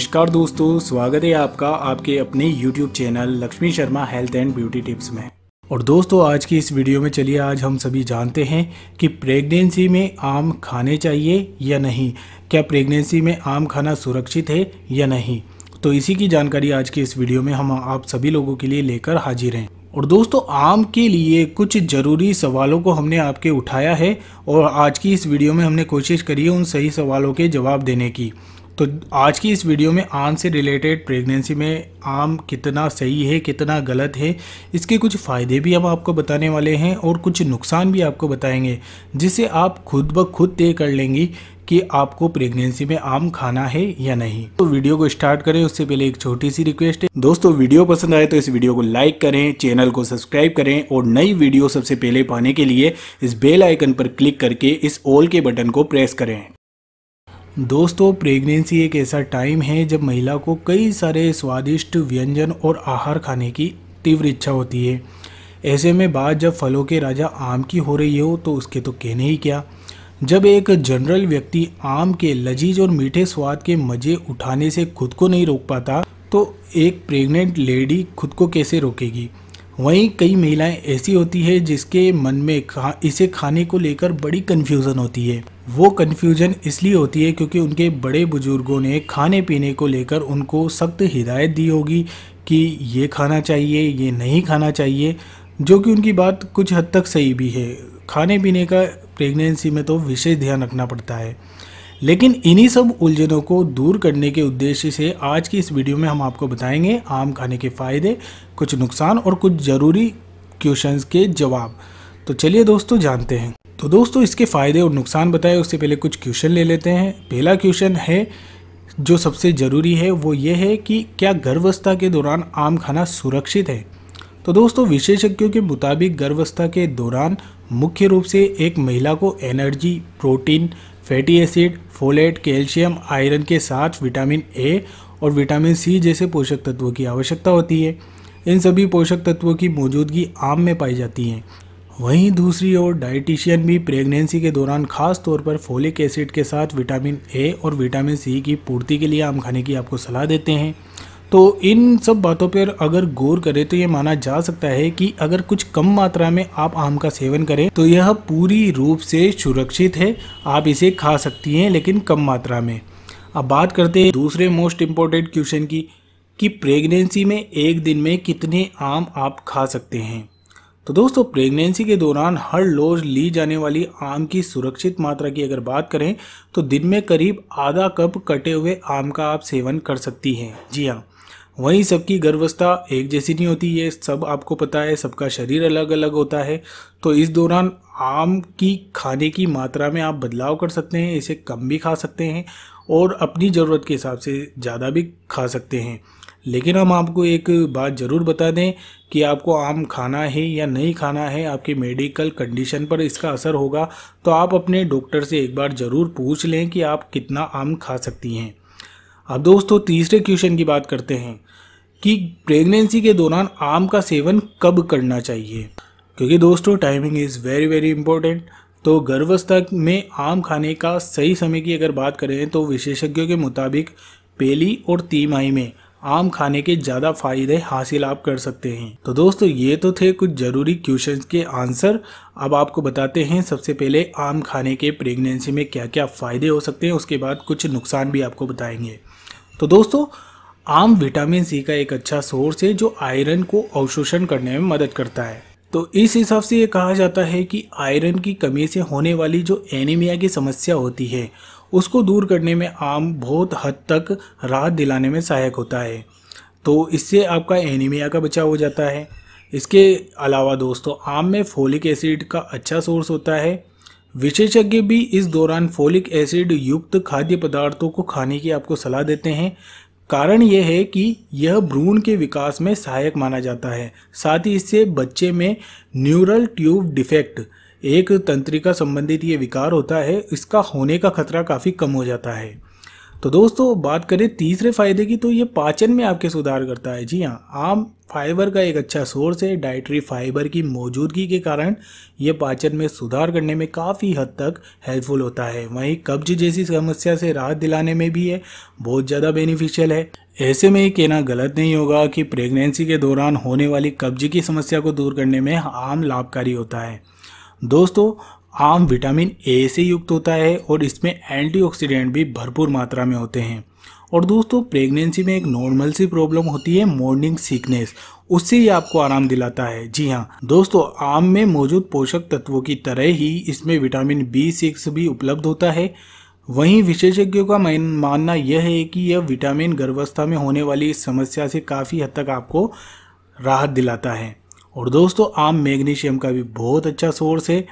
नमस्कार दोस्तों स्वागत है आपका आपके अपने YouTube channel Lakshmi Sharma health and beauty tips में और दोस्तों आज की इस वीडियो में चलिए आज हम सभी जानते हैं कि प्रेगनेंसी में आम खाने चाहिए या नहीं क्या प्रेगनेंसी में आम खाना सुरक्षित है या नहीं तो इसी की जानकारी आज की इस वीडियो में हम आप सभी लोगों के लिए लेकर हाजिर हैं और दोस्तों आम के लिए कुछ ज़रूरी सवालों को हमने आपके उठाया है और आज की इस वीडियो में हमने कोशिश करी है उन सही सवालों के जवाब देने की तो आज की इस वीडियो में आम से रिलेटेड प्रेगनेंसी में आम कितना सही है कितना गलत है इसके कुछ फ़ायदे भी हम आपको बताने वाले हैं और कुछ नुकसान भी आपको बताएंगे जिसे आप खुद ब खुद तय कर लेंगी कि आपको प्रेगनेंसी में आम खाना है या नहीं तो वीडियो को स्टार्ट करें उससे पहले एक छोटी सी रिक्वेस्ट है दोस्तों वीडियो पसंद आए तो इस वीडियो को लाइक करें चैनल को सब्सक्राइब करें और नई वीडियो सबसे पहले पाने के लिए इस बेल आइकन पर क्लिक करके इस ऑल के बटन को प्रेस करें दोस्तों प्रेगनेंसी एक ऐसा टाइम है जब महिला को कई सारे स्वादिष्ट व्यंजन और आहार खाने की तीव्र इच्छा होती है ऐसे में बात जब फलों के राजा आम की हो रही हो तो उसके तो कहने ही क्या जब एक जनरल व्यक्ति आम के लजीज और मीठे स्वाद के मज़े उठाने से खुद को नहीं रोक पाता तो एक प्रेग्नेंट लेडी खुद को कैसे रोकेगी वहीं कई महिलाएं ऐसी होती है जिसके मन में खा, इसे खाने को लेकर बड़ी कन्फ्यूज़न होती है वो कन्फ्यूजन इसलिए होती है क्योंकि उनके बड़े बुजुर्गों ने खाने पीने को लेकर उनको सख्त हिदायत दी होगी कि ये खाना चाहिए ये नहीं खाना चाहिए जो कि उनकी बात कुछ हद तक सही भी है खाने पीने का प्रेगनेंसी में तो विशेष ध्यान रखना पड़ता है लेकिन इन्हीं सब उलझनों को दूर करने के उद्देश्य से आज की इस वीडियो में हम आपको बताएंगे आम खाने के फ़ायदे कुछ नुकसान और कुछ ज़रूरी क्वेश्चंस के जवाब तो चलिए दोस्तों जानते हैं तो दोस्तों इसके फ़ायदे और नुकसान बताए उससे पहले कुछ क्वेश्चन ले लेते हैं पहला क्वेश्चन है जो सबसे ज़रूरी है वो ये है कि क्या गर्भावस्था के दौरान आम खाना सुरक्षित है तो दोस्तों विशेषज्ञों के मुताबिक गर्भावस्था के दौरान मुख्य रूप से एक महिला को energy protein fatty acid folate calcium iron के साथ विटामिन ए और विटामिन सी जैसे पोषक तत्वों की आवश्यकता होती है इन सभी पोषक तत्वों की मौजूदगी आम में पाई जाती है वहीं दूसरी ओर डाइटिशियन भी प्रेगनेंसी के दौरान खास तौर पर फोलिक एसिड के साथ विटामिन ए और विटामिन सी की पूर्ति के लिए आम खाने की आपको सलाह देते हैं तो इन सब बातों पर अगर गौर करें तो ये माना जा सकता है कि अगर कुछ कम मात्रा में आप आम का सेवन करें तो यह पूरी रूप से सुरक्षित है आप इसे खा सकती हैं लेकिन कम मात्रा में अब बात करते हैं दूसरे मोस्ट इम्पोर्टेंट क्वेश्चन की कि प्रेगनेंसी में एक दिन में कितने आम आप खा सकते हैं तो दोस्तों प्रेगनेंसी के दौरान हर रोज ली जाने वाली आम की सुरक्षित मात्रा की अगर बात करें तो दिन में करीब आधा कप कटे हुए आम का आप सेवन कर सकती हैं जी हाँ वहीं सबकी गर्भवस्था एक जैसी नहीं होती ये सब आपको पता है सबका शरीर अलग अलग होता है तो इस दौरान आम की खाने की मात्रा में आप बदलाव कर सकते हैं इसे कम भी खा सकते हैं और अपनी ज़रूरत के हिसाब से ज़्यादा भी खा सकते हैं लेकिन हम आपको एक बात ज़रूर बता दें कि आपको आम खाना है या नहीं खाना है आपके मेडिकल कंडीशन पर इसका असर होगा तो आप अपने डॉक्टर से एक बार ज़रूर पूछ लें कि आप कितना आम खा सकती हैं अब दोस्तों तीसरे क्वेश्चन की बात करते हैं कि प्रेगनेंसी के दौरान आम का सेवन कब करना चाहिए क्योंकि दोस्तों timing is very very important तो गर्भावस्था में आम खाने का सही समय की अगर बात करें तो विशेषज्ञों के मुताबिक पहली और तिमाही में आम खाने के ज़्यादा फायदे हासिल आप कर सकते हैं तो दोस्तों ये तो थे कुछ ज़रूरी क्वेश्चन के आंसर अब आपको बताते हैं सबसे पहले आम खाने के प्रेगनेंसी में क्या क्या फ़ायदे हो सकते हैं उसके बाद कुछ नुकसान भी आपको बताएंगे तो दोस्तों आम विटामिन सी का एक अच्छा सोर्स है जो आयरन को अवशोषण करने में मदद करता है तो इस हिसाब से ये कहा जाता है कि आयरन की कमी से होने वाली जो एनीमिया की समस्या होती है उसको दूर करने में आम बहुत हद तक राहत दिलाने में सहायक होता है तो इससे आपका एनीमिया का बचाव हो जाता है इसके अलावा दोस्तों आम में फोलिक एसिड का अच्छा सोर्स होता है विशेषज्ञ भी इस दौरान फोलिक एसिड युक्त खाद्य पदार्थों को खाने की आपको सलाह देते हैं कारण यह है कि यह भ्रूण के विकास में सहायक माना जाता है साथ ही इससे बच्चे में न्यूरल ट्यूब डिफेक्ट एक तंत्रिका संबंधित ये विकार होता है इसका होने का खतरा काफ़ी कम हो जाता है तो दोस्तों बात करें तीसरे फायदे की तो ये पाचन में आपके सुधार करता है जी हाँ आम फाइबर का एक अच्छा सोर्स है डाइटरी फाइबर की मौजूदगी के कारण ये पाचन में सुधार करने में काफ़ी हद तक हेल्पफुल होता है वहीं कब्ज जैसी समस्या से राहत दिलाने में भी है बहुत ज़्यादा बेनिफिशियल है ऐसे में ये कहना गलत नहीं होगा कि प्रेगनेंसी के दौरान होने वाली कब्ज की समस्या को दूर करने में आम लाभकारी होता है दोस्तों आम विटामिन ए से युक्त होता है और इसमें एंटीऑक्सीडेंट भी भरपूर मात्रा में होते हैं और दोस्तों प्रेगनेंसी में एक नॉर्मल सी प्रॉब्लम होती है मॉर्निंग सीकनेस उससे ही आपको आराम दिलाता है जी हाँ दोस्तों आम में मौजूद पोषक तत्वों की तरह ही इसमें विटामिन बी सिक्स भी उपलब्ध होता है वहीं विशेषज्ञों का मानना यह है कि यह विटामिन गर्भावस्था में होने वाली इस समस्या से काफ़ी हद तक आपको राहत दिलाता है और दोस्तों आम मैग्नीशियम का भी बहुत अच्छा सोर्स है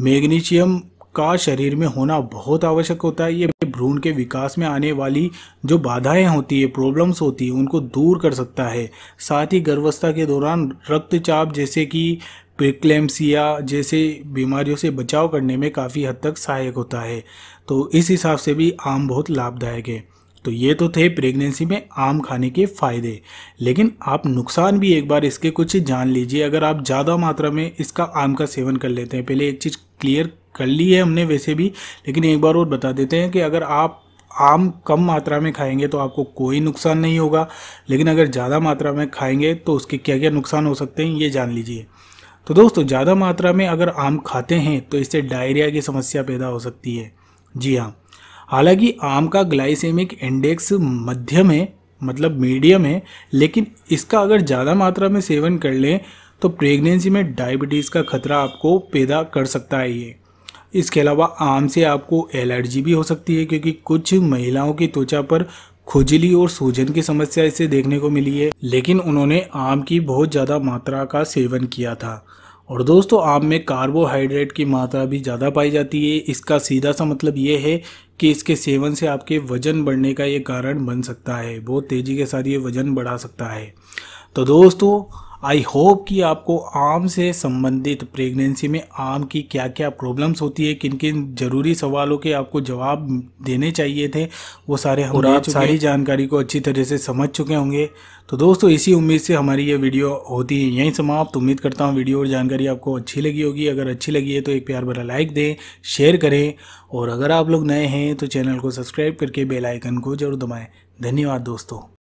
मैग्नीशियम का शरीर में होना बहुत आवश्यक होता है ये भ्रूण के विकास में आने वाली जो बाधाएं होती है प्रॉब्लम्स होती है उनको दूर कर सकता है साथ ही गर्भावस्था के दौरान रक्तचाप जैसे कि प्रिक्लेम्सिया जैसे बीमारियों से बचाव करने में काफ़ी हद तक सहायक होता है तो इस हिसाब से भी आम बहुत लाभदायक है तो ये तो थे प्रेगनेंसी में आम खाने के फ़ायदे लेकिन आप नुकसान भी एक बार इसके कुछ जान लीजिए अगर आप ज़्यादा मात्रा में इसका आम का सेवन कर लेते हैं पहले एक चीज़ क्लियर कर ली है हमने वैसे भी लेकिन एक बार और बता देते हैं कि अगर आप आम कम मात्रा में खाएंगे तो आपको कोई नुकसान नहीं होगा लेकिन अगर ज़्यादा मात्रा में खाएंगे तो उसके क्या क्या नुकसान हो सकते हैं ये जान लीजिए तो दोस्तों ज़्यादा मात्रा में अगर आम खाते हैं तो इससे डायरिया की समस्या पैदा हो सकती है जी हाँ हालांकि आम का ग्लाइसेमिक इंडेक्स मध्यम है मतलब मीडियम है लेकिन इसका अगर ज़्यादा मात्रा में सेवन कर लें तो प्रेगनेंसी में डायबिटीज़ का खतरा आपको पैदा कर सकता है ये इसके अलावा आम से आपको एलर्जी भी हो सकती है क्योंकि कुछ महिलाओं की त्वचा पर खुजली और सूजन की समस्या इसे देखने को मिली है लेकिन उन्होंने आम की बहुत ज़्यादा मात्रा का सेवन किया था और दोस्तों आम में कार्बोहाइड्रेट की मात्रा भी ज़्यादा पाई जाती है इसका सीधा सा मतलब ये है कि इसके सेवन से आपके वज़न बढ़ने का ये कारण बन सकता है बहुत तेज़ी के साथ ये वज़न बढ़ा सकता है तो दोस्तों आई होप कि आपको आम से संबंधित प्रेगनेंसी में आम की क्या क्या प्रॉब्लम्स होती है किन किन ज़रूरी सवालों के आपको जवाब देने चाहिए थे वो सारे हम आप सारी जानकारी को अच्छी तरह से समझ चुके होंगे तो दोस्तों इसी उम्मीद से हमारी ये वीडियो होती है यहीं समाप्त उम्मीद करता हूँ वीडियो और जानकारी आपको अच्छी लगी होगी अगर अच्छी लगी है तो एक प्यार भरा लाइक दें शेयर करें और अगर आप लोग नए हैं तो चैनल को सब्सक्राइब करके बेलाइकन को जरूर दबाएँ धन्यवाद दोस्तों